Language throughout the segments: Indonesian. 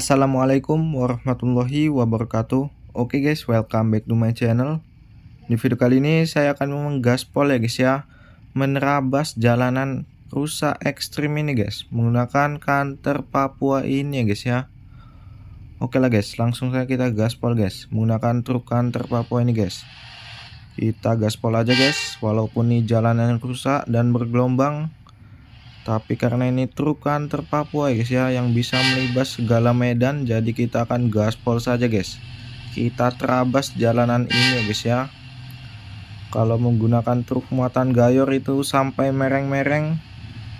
Assalamualaikum warahmatullahi wabarakatuh Oke okay guys, welcome back to my channel Di video kali ini saya akan menggaspol ya guys ya Menerabas jalanan rusak ekstrim ini guys Menggunakan kantor Papua ini ya guys ya Oke okay lah guys, langsung saja kita gaspol guys Menggunakan truk kantor Papua ini guys Kita gaspol aja guys Walaupun ini jalanan rusak dan bergelombang tapi karena ini truk antar Papua guys ya yang bisa melibas segala medan jadi kita akan gaspol saja guys kita terabas jalanan ini ya guys ya kalau menggunakan truk muatan gayor itu sampai mereng-mereng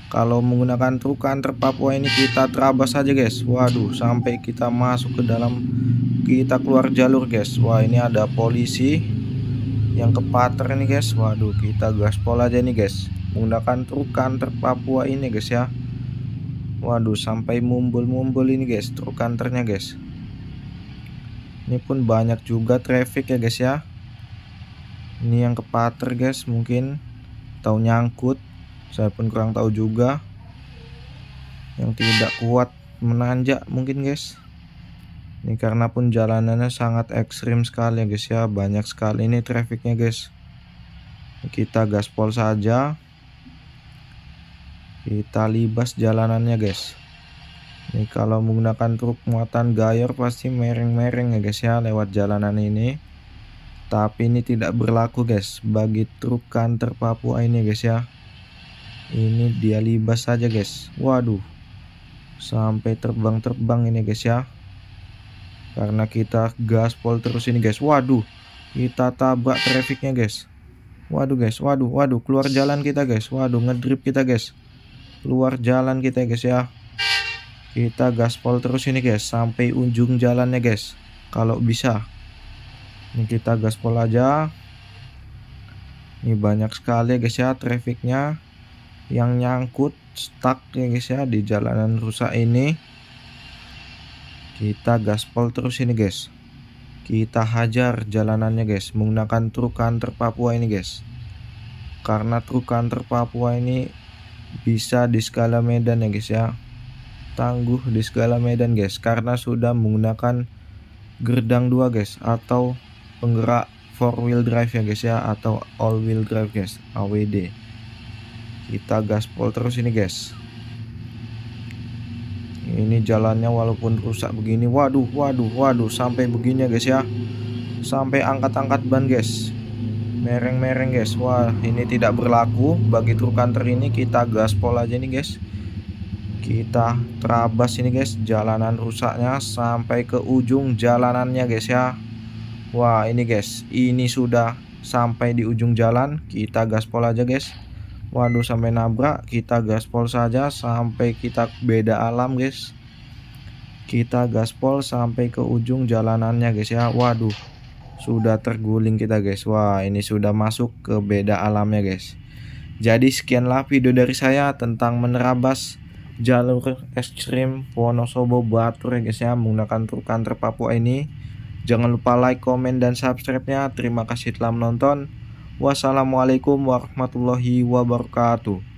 kalau menggunakan truk antar Papua ini kita terabas saja guys waduh sampai kita masuk ke dalam kita keluar jalur guys wah ini ada polisi yang kepater nih guys waduh kita gaspol aja nih guys menggunakan truk kantor Papua ini guys ya waduh sampai mumbul-mumbul ini guys truk kantornya guys ini pun banyak juga traffic ya guys ya ini yang kepater guys mungkin tahu nyangkut saya pun kurang tahu juga yang tidak kuat menanjak mungkin guys ini karena pun jalanannya sangat ekstrim sekali ya guys ya banyak sekali ini trafficnya guys kita gaspol saja kita libas jalanannya guys ini kalau menggunakan truk muatan gayor pasti mereng-mereng ya guys ya lewat jalanan ini. Tapi ini tidak berlaku guys bagi truk kantor Papua ini guys ya. Ini dia libas saja guys. Waduh. Sampai terbang-terbang ini guys ya. Karena kita gaspol terus ini guys. Waduh. Kita tabrak trafiknya guys. Waduh guys, waduh, waduh, keluar jalan kita guys. Waduh, ngedrip kita guys luar jalan kita ya guys ya kita gaspol terus ini guys sampai ujung jalannya guys kalau bisa ini kita gaspol aja ini banyak sekali guys ya trafficnya yang nyangkut stuck ya guys ya di jalanan rusak ini kita gaspol terus ini guys kita hajar jalanannya guys menggunakan truk kantor Papua ini guys karena truk kantor Papua ini bisa di skala medan ya guys ya tangguh di skala medan guys karena sudah menggunakan gerdang dua guys atau penggerak four wheel drive ya guys ya atau all wheel drive guys AWD kita gaspol terus ini guys ini jalannya walaupun rusak begini waduh waduh waduh sampai begini ya guys ya sampai angkat-angkat ban guys mereng-mereng guys wah ini tidak berlaku bagi truk hunter ini kita gaspol aja nih guys kita terabas ini guys jalanan rusaknya sampai ke ujung jalanannya guys ya wah ini guys ini sudah sampai di ujung jalan kita gaspol aja guys waduh sampai nabrak kita gaspol saja sampai kita beda alam guys kita gaspol sampai ke ujung jalanannya guys ya waduh sudah terguling kita guys Wah ini sudah masuk ke beda alamnya guys Jadi sekianlah video dari saya tentang menerabas jalur ekstrim Wonosobo Batur ya guys ya Menggunakan truk kantor Papua ini Jangan lupa like, komen, dan subscribe-nya Terima kasih telah menonton Wassalamualaikum warahmatullahi wabarakatuh